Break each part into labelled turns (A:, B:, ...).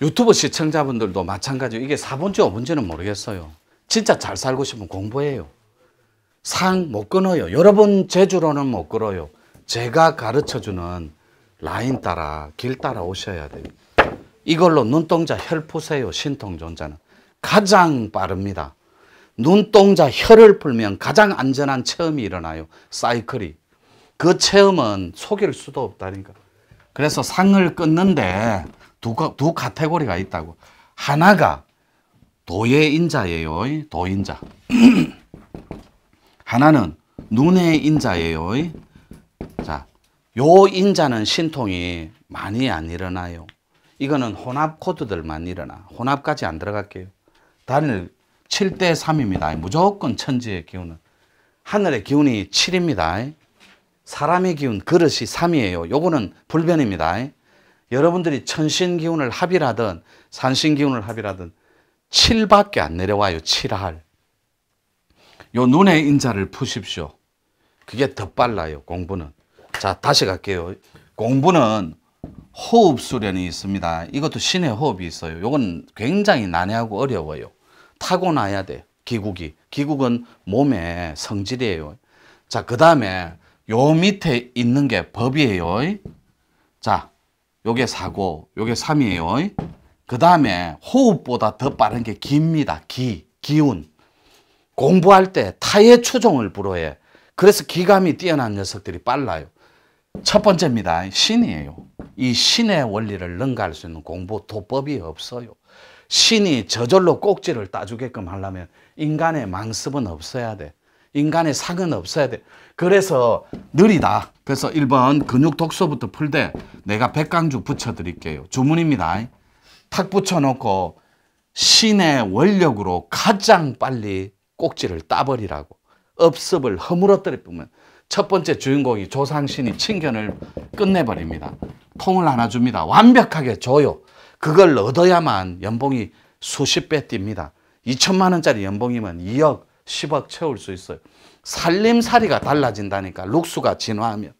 A: 유튜브 시청자분들도 마찬가지로 이게 4번지5번지는 모르겠어요. 진짜 잘 살고 싶으면 공부해요. 상 못 끊어요. 여러분 제주로는 못 끌어요. 제가 가르쳐주는 라인 따라 길 따라 오셔야 돼요. 이걸로 눈동자 혈 푸세요. 신통존자는. 가장 빠릅니다. 눈동자 혀를 풀면 가장 안전한 체험이 일어나요. 사이클이. 그 체험은 속일 수도 없다니까. 그래서 상을 끊는데 두, 두 카테고리가 있다고. 하나가 도예인자예요. 도인자. 하나는 눈의 인자예요. 자, 요 인자는 신통이 많이 안 일어나요. 이거는 혼합 코드들만 일어나. 혼합까지 안 들어갈게요. 단일 7대 3입니다. 무조건 천지의 기운은. 하늘의 기운이 7입니다. 사람의 기운, 그릇이 3이에요. 요거는 불변입니다. 여러분들이 천신기운을 합일하든 산신기운을 합일하든 7밖에 안 내려와요. 7할. 요 눈의 인자를 푸십시오. 그게 더 빨라요. 공부는. 자 다시 갈게요. 공부는 호흡 수련이 있습니다. 이것도 신의 호흡이 있어요. 요건 굉장히 난해하고 어려워요. 타고나야 돼 기국이. 기국은 몸의 성질이에요. 자, 그 다음에 요 밑에 있는 게 법이에요. 자, 요게 4고 요게 3이에요. 그 다음에 호흡보다 더 빠른 게 기입니다. 기, 기운. 공부할 때 타의 추종을 불허해. 그래서 기감이 뛰어난 녀석들이 빨라요. 첫 번째입니다. 신이에요. 이 신의 원리를 능가할 수 있는 공부 도법이 없어요. 신이 저절로 꼭지를 따주게끔 하려면 인간의 망습은 없어야 돼. 인간의 상은 없어야 돼. 그래서 느리다. 그래서 1번 근육 독소부터 풀되 내가 백강주 붙여드릴게요. 주문입니다. 탁 붙여놓고 신의 원력으로 가장 빨리 꼭지를 따버리라고. 업습을 허물어뜨려 보면 첫 번째 주인공이 조상신이 친견을 끝내버립니다. 통을 하나 줍니다. 완벽하게 줘요. 그걸 얻어야만 연봉이 수십 배 뜁니다. 2천만 원짜리 연봉이면 2억, 10억 채울 수 있어요. 살림살이가 달라진다니까 룩수가 진화하면.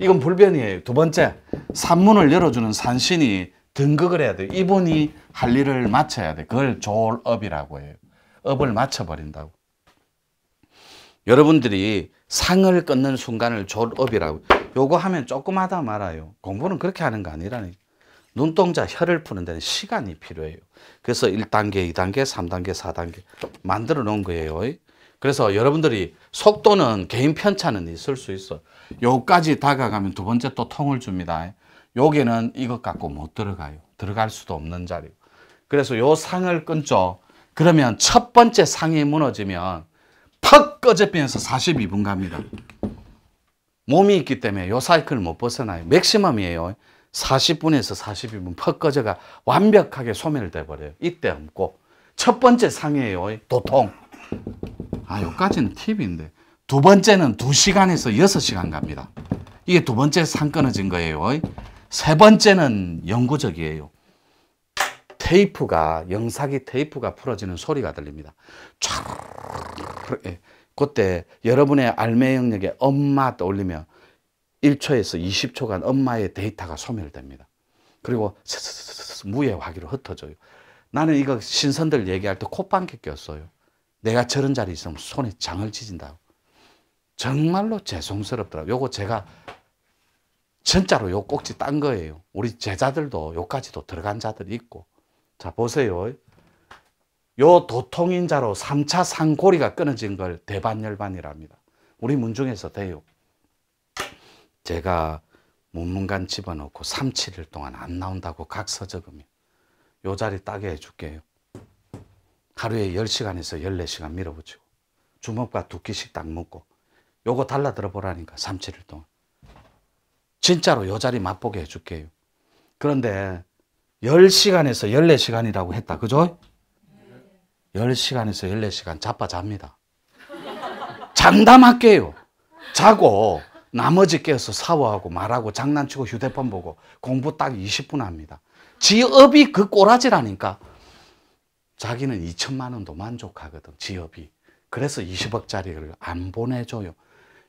A: 이건 불변이에요. 두 번째, 산문을 열어주는 산신이 등극을 해야 돼요. 이분이 할 일을 마쳐야 돼. 그걸 졸업이라고 해요. 업을 마쳐버린다고. 여러분들이 상을 끊는 순간을 졸업이라고. 요거 하면 조금 하다 말아요. 공부는 그렇게 하는 거 아니라니. 눈동자 혀를 푸는 데는 시간이 필요해요. 그래서 1단계, 2단계, 3단계, 4단계 만들어 놓은 거예요. 그래서 여러분들이 속도는 개인 편차는 있을 수 있어. 요까지 다가가면 두 번째 또 통을 줍니다. 여기는 이것 갖고 못 들어가요. 들어갈 수도 없는 자리. 그래서 요 상을 끊죠. 그러면 첫 번째 상이 무너지면 퍽 꺼져면서 42분 갑니다. 몸이 있기 때문에 요 사이클을 못 벗어나요. 맥시멈이에요. 40분에서 42분 퍽 꺼져가 완벽하게 소멸돼 버려요. 이때 없고 첫 번째 상이에요. 도통. 아, 여기까지는 팁인데. 두 번째는 두시간에서 여섯 시간 갑니다. 이게 두 번째 산 끊어진 거예요. 세 번째는 영구적이에요. 테이프가, 영사기 테이프가 풀어지는 소리가 들립니다. 예. 그때 여러분의 알매 영역에 엄마 떠올리면 1초에서 20초간 엄마의 데이터가 소멸됩니다. 그리고 무예화기로 흩어져요. 나는 이거 신선들 얘기할 때 콧방귀 꼈어요. 내가 저런 자리 있으면 손에 장을 치진다고. 정말로 죄송스럽더라고요. 요거 제가 진짜로 요 꼭지 딴 거예요. 우리 제자들도 요까지도 들어간 자들이 있고. 자, 보세요. 요 도통인자로 3차 상고리가 끊어진 걸 대반열반이랍니다. 우리 문중에서 돼요. 제가 문문간 집어넣고 37일 동안 안 나온다고 각서 적으면 요 자리 따게 해줄게요. 하루에 10시간에서 14시간 밀어붙이고 주먹과 두 끼씩 딱 먹고 요거 달라들어 보라니까 3, 7일 동안 진짜로 요 자리 맛보게 해줄게요 그런데 10시간에서 14시간이라고 했다 그죠? 10시간에서 14시간 자빠 잡니다 장담할게요 자고 나머지 깨서 사워하고 말하고 장난치고 휴대폰 보고 공부 딱 20분 합니다 지업이 그 꼬라지라니까 자기는 2천만 원도 만족하거든, 지업이. 그래서 20억짜리를 안 보내줘요.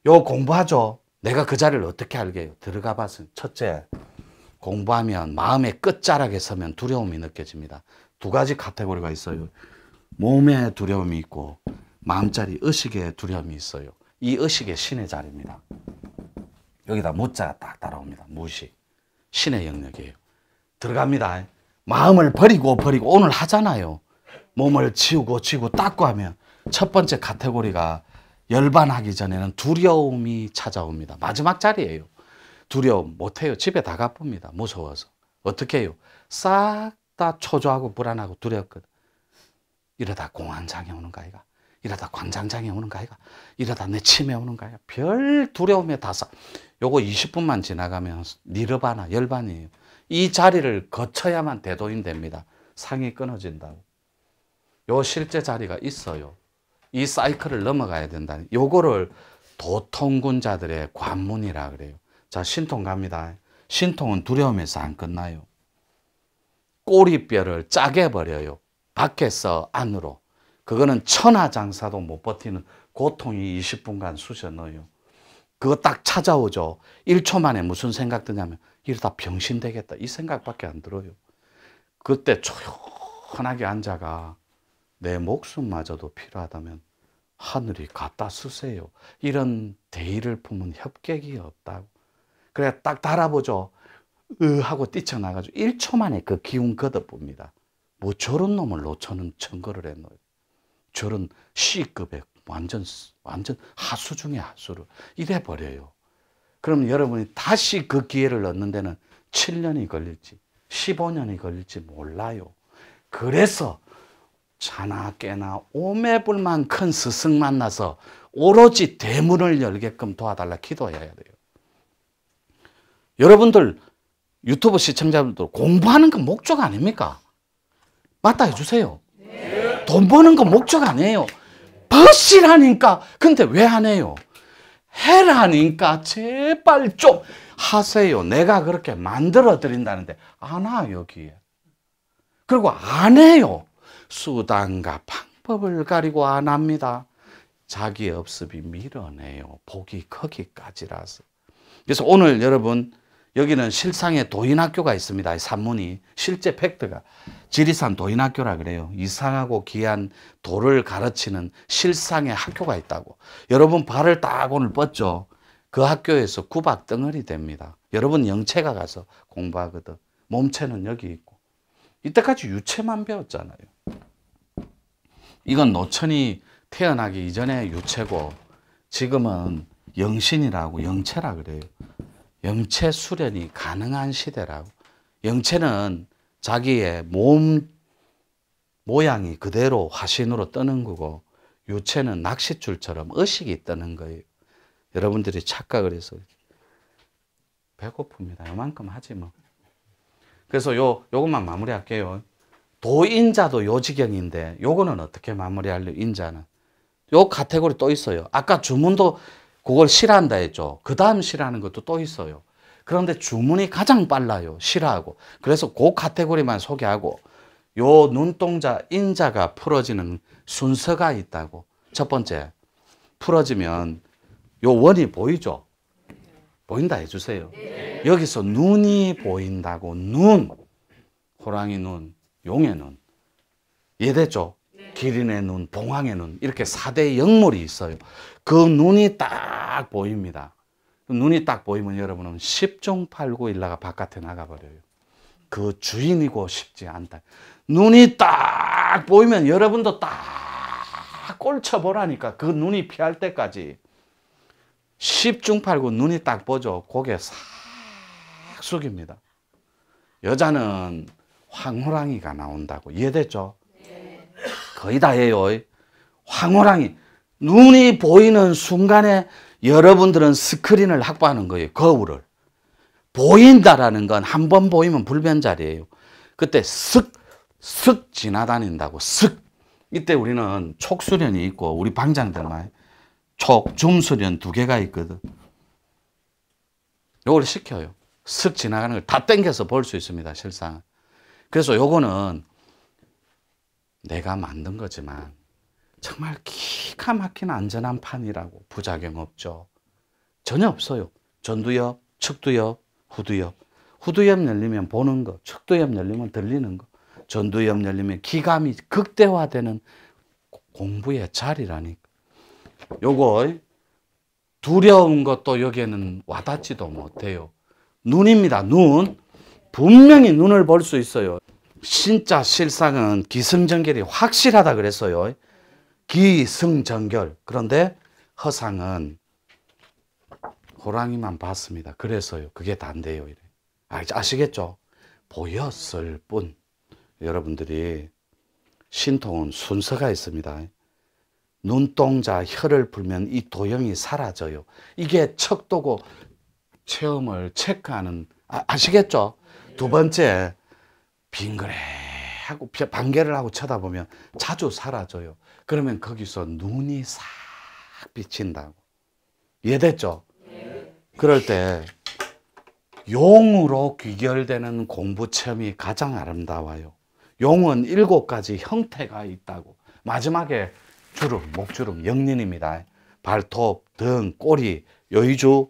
A: 요 공부하죠. 내가 그 자리를 어떻게 알게요? 들어가 봤을니 첫째, 공부하면 마음의 끝자락에 서면 두려움이 느껴집니다. 두 가지 카테고리가 있어요. 몸에 두려움이 있고, 마음자리 의식에 두려움이 있어요. 이 의식의 신의 자리입니다. 여기다 모자가 딱 따라옵니다. 무식. 신의 영역이에요. 들어갑니다. 마음을 버리고 버리고 오늘 하잖아요. 몸을 치우고 치우고 닦고 하면 첫 번째 카테고리가 열반하기 전에는 두려움이 찾아옵니다. 마지막 자리예요. 두려움 못해요. 집에 다 가쁩니다. 무서워서. 어떻게 해요? 싹 다 초조하고 불안하고 두렵거든. 이러다 공황장애 오는 거 아이가? 이러다 관장장애 오는 거 아이가? 이러다 내 치매 오는 거 아이가? 별 두려움에 다사. 요거 20분만 지나가면 니르바나 열반이에요. 이 자리를 거쳐야만 대도인 됩니다. 상이 끊어진다고. 요 실제 자리가 있어요. 이 사이클을 넘어가야 된다 요거를 도통군자들의 관문이라 그래요. 자, 신통 갑니다. 신통은 두려움에서 안 끝나요. 꼬리뼈를 짜게 버려요. 밖에서 안으로. 그거는 천하장사도 못 버티는 고통이 20분간 쑤셔 넣어요. 그거 딱 찾아오죠. 1초 만에 무슨 생각 드냐면 이러다 병신 되겠다. 이 생각밖에 안 들어요. 그때 조용하게 앉아가 내 목숨마저도 필요하다면 하늘이 갖다 쓰세요. 이런 대의를 품은 협객이 없다고. 그래, 딱 달아보죠. 으 하고 뛰쳐나가지고 1초 만에 그 기운 걷어봅니다. 뭐 저런 놈을 놓쳐는 청거를 했노. 저런 C급의 완전, 완전 하수 중에 하수를 이래 버려요. 그럼 여러분이 다시 그 기회를 얻는 데는 7년이 걸릴지 15년이 걸릴지 몰라요. 그래서 차나 깨나 오매불 만큰 스승 만나서 오로지 대문을 열게끔 도와달라 기도해야 돼요. 여러분들 유튜브 시청자분들 공부하는 건 목적 아닙니까? 맞다 해주세요. 돈 버는 건 목적 아니에요. 버시라니까. 근데 왜 안 해요? 해라니까 제발 좀 하세요. 내가 그렇게 만들어 드린다는데 안 와, 여기에. 그리고 안 해요. 수단과 방법을 가리고 안 합니다. 자기 업습이 밀어내요. 복이 거기까지라서. 그래서 오늘 여러분 여기는 실상에 도인학교가 있습니다. 산문이 실제 팩트가 지리산 도인학교라 그래요. 이상하고 귀한 도를 가르치는 실상의 학교가 있다고. 여러분 발을 딱 오늘 뻗죠. 그 학교에서 구박 덩어리 됩니다. 여러분 영체가 가서 공부하거든. 몸체는 여기 있고. 이때까지 유체만 배웠잖아요. 이건 노천이 태어나기 이전에 유체고 지금은 영신이라고 영체라 그래요. 영체 수련이 가능한 시대라고. 영체는 자기의 몸 모양이 그대로 화신으로 뜨는 거고 유체는 낚싯줄처럼 의식이 뜨는 거예요. 여러분들이 착각을 해서 배고픕니다. 이만큼 하지 뭐. 그래서 요, 요것만 마무리할게요. 도인자도 요 지경인데 요거는 어떻게 마무리할려 인자는. 요 카테고리 또 있어요. 아까 주문도 그걸 싫한다 했죠. 그 다음 싫하는 것도 또 있어요. 그런데 주문이 가장 빨라요. 싫하고 그래서 그 카테고리만 소개하고 요 눈동자 인자가 풀어지는 순서가 있다고. 첫 번째 풀어지면 요 원이 보이죠? 보인다 해주세요. 네. 여기서 눈이 보인다고 눈 호랑이 눈 용의 눈 이해됐죠? 기린의 눈, 봉황의 눈 이렇게 4대 영물이 있어요. 그 눈이 딱 보입니다. 눈이 딱 보이면 여러분은 십중팔구 일라가 바깥에 나가버려요. 그 주인이고 싶지 않다. 눈이 딱 보이면 여러분도 딱 꼴쳐보라니까 그 눈이 피할 때까지 십중팔구 눈이 딱 보죠. 고개 싹 속입니다. 여자는 황호랑이가 나온다고 이해됐죠? 거의 다예요. 황호랑이 눈이 보이는 순간에 여러분들은 스크린을 확보하는 거예요. 거울을. 보인다라는 건 한 번 보이면 불변자리예요. 그때 슥, 슥 지나다닌다고. 슥. 이때 우리는 촉수련이 있고 우리 방장들만 촉, 줌수련 두 개가 있거든. 요걸 시켜요. 슥 지나가는 걸 다 땡겨서 볼 수 있습니다, 실상. 그래서 요거는 내가 만든 거지만 정말 기가 막힌 안전한 판이라고 부작용 없죠. 전혀 없어요. 전두엽, 측두엽, 후두엽. 후두엽 열리면 보는 거, 측두엽 열리면 들리는 거, 전두엽 열리면 기감이 극대화되는 공부의 자리라니까. 요거 두려운 것도 여기에는 와닿지도 못해요. 눈입니다. 눈. 분명히 눈을 볼 수 있어요. 진짜 실상은 기승전결이 확실하다 그랬어요. 기승전결. 그런데 허상은 호랑이만 봤습니다. 그래서요. 그게 단데요. 아, 아시겠죠? 보였을 뿐. 여러분들이 신통은 순서가 있습니다. 눈동자 혀를 풀면 이 도형이 사라져요. 이게 척도고 체험을 체크하는 아, 시겠죠두 예. 번째 빙그레 하고 반개를 하고 쳐다보면 자주 사라져요. 그러면 거기서 눈이 싹 비친다고. 이해됐죠? 예. 그럴 때 용으로 귀결되는 공부 체험이 가장 아름다워요. 용은 일곱 가지 형태가 있다고. 마지막에 주름, 목주름, 영린입니다. 발톱, 등, 꼬리, 여의주,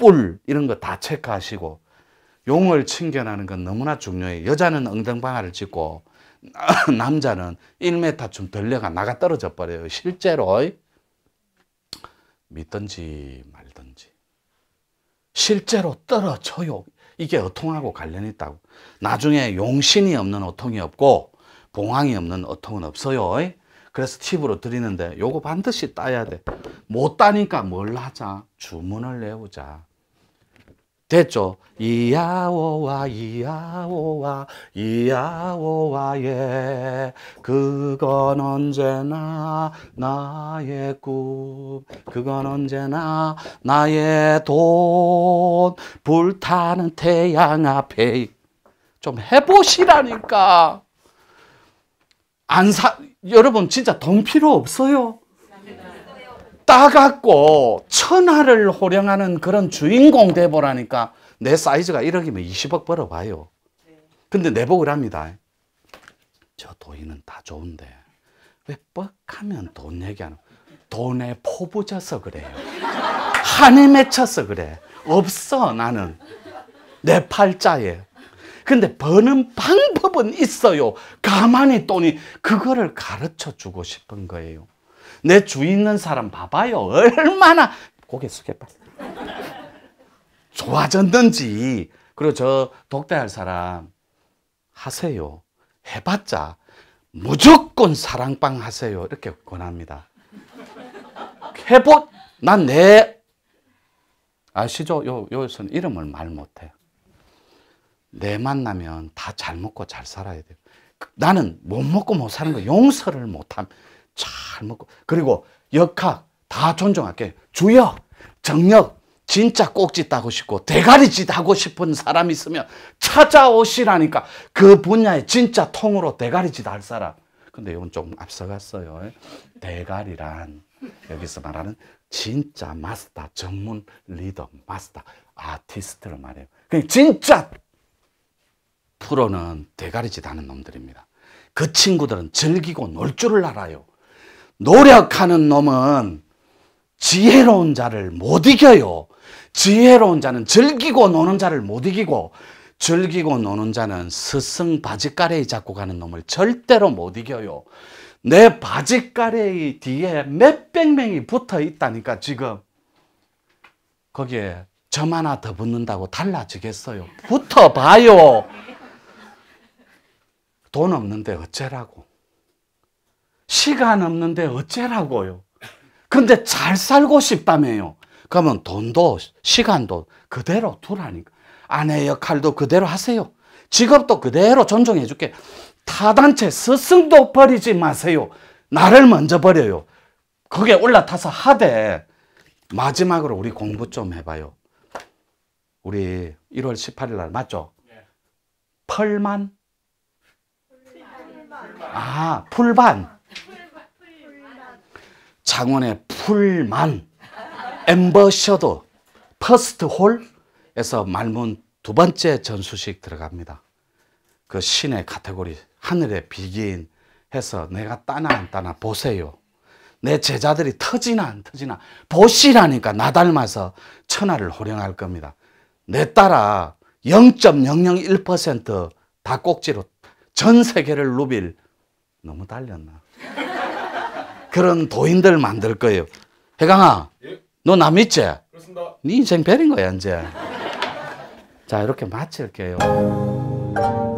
A: 뿔 이런 거 다 체크하시고 용을 챙겨나는건 너무나 중요해 여자는 엉덩방아를 짚고 남자는 1m쯤 들려가 나가 떨어져 버려요. 실제로 믿든지 말든지 실제로 떨어져요. 이게 어통하고 관련 있다고. 나중에 용신이 없는 어통이 없고 봉황이 없는 어통은 없어요. 그래서 팁으로 드리는데 요거 반드시 따야 돼. 못 따니까 뭘 하자? 주문을 내우자. 됐죠? 이야오와 이야오와 이야오와 예 그건 언제나 나의 꿈 그건 언제나 나의 돈 불타는 태양 앞에 좀 해보시라니까 안사 여러분 진짜 돈 필요 없어요 따갖고 천하를 호령하는 그런 주인공 돼보라니까 내 사이즈가 1억이면 20억 벌어봐요. 근데 내복을 합니다. 저 도인은 다 좋은데 왜 뻑하면 돈 얘기하는 돈에 포부져서 그래요. 한에 맺혀서 그래. 없어 나는. 내 팔자에. 근데 버는 방법은 있어요. 가만히 돈이 그거를 가르쳐 주고 싶은 거예요. 내 주위 있는 사람 봐봐요. 얼마나 고개 숙여다 좋아졌는지. 그리고 저 독대할 사람 하세요. 해봤자 무조건 사랑방 하세요. 이렇게 권합니다. 해보, 난 내, 아시죠? 요, 요선 이름을 말 못해. 내 만나면 다 잘 먹고 잘 살아야 돼 나는 못 먹고 못 사는 거 용서를 못함. 잘 먹고 그리고 역학 다 존중할게 주역 정력 진짜 꼭지 따고 싶고 대가리짓 하고 싶은 사람 있으면 찾아오시라니까 그 분야에 진짜 통으로 대가리짓 할 사람 근데 이건 조금 앞서갔어요 대가리란 여기서 말하는 진짜 마스터 전문 리더 마스터 아티스트를 말해요 그냥 진짜 프로는 대가리짓 하는 놈들입니다 그 친구들은 즐기고 놀 줄을 알아요 노력하는 놈은 지혜로운 자를 못 이겨요. 지혜로운 자는 즐기고 노는 자를 못 이기고 즐기고 노는 자는 스승 바지가래에 잡고 가는 놈을 절대로 못 이겨요. 내 바지가래의 뒤에 몇 백 명이 붙어 있다니까 지금 거기에 점 하나 더 붙는다고 달라지겠어요. 붙어봐요. 돈 없는데 어째라고. 시간 없는데 어째라고요? 근데 잘 살고 싶다며요. 그러면 돈도 시간도 그대로 두라니까. 아내 역할도 그대로 하세요. 직업도 그대로 존중해 줄게. 타단체 스승도 버리지 마세요. 나를 먼저 버려요. 그게 올라타서 하되 마지막으로 우리 공부 좀 해봐요. 우리 1월 18일 날 맞죠? 예. 펄만? 아 풀반. 강원의 풀만 엠버셔도 퍼스트 홀에서 말문 두 번째 전수식 들어갑니다. 그 신의 카테고리 하늘의 비기인 해서 내가 따나 안 따나 보세요. 내 제자들이 터지나 안 터지나 보시라니까 나 닮아서 천하를 호령할 겁니다. 내 따라 0.001%다 꼭지로 전 세계를 누빌 너무 달렸나. 그런 도인들 만들 거예요. 해강아, 예? 너나 믿지? 그렇습니다. 네 인생 베린 거야, 이제. 자, 이렇게 마칠게요.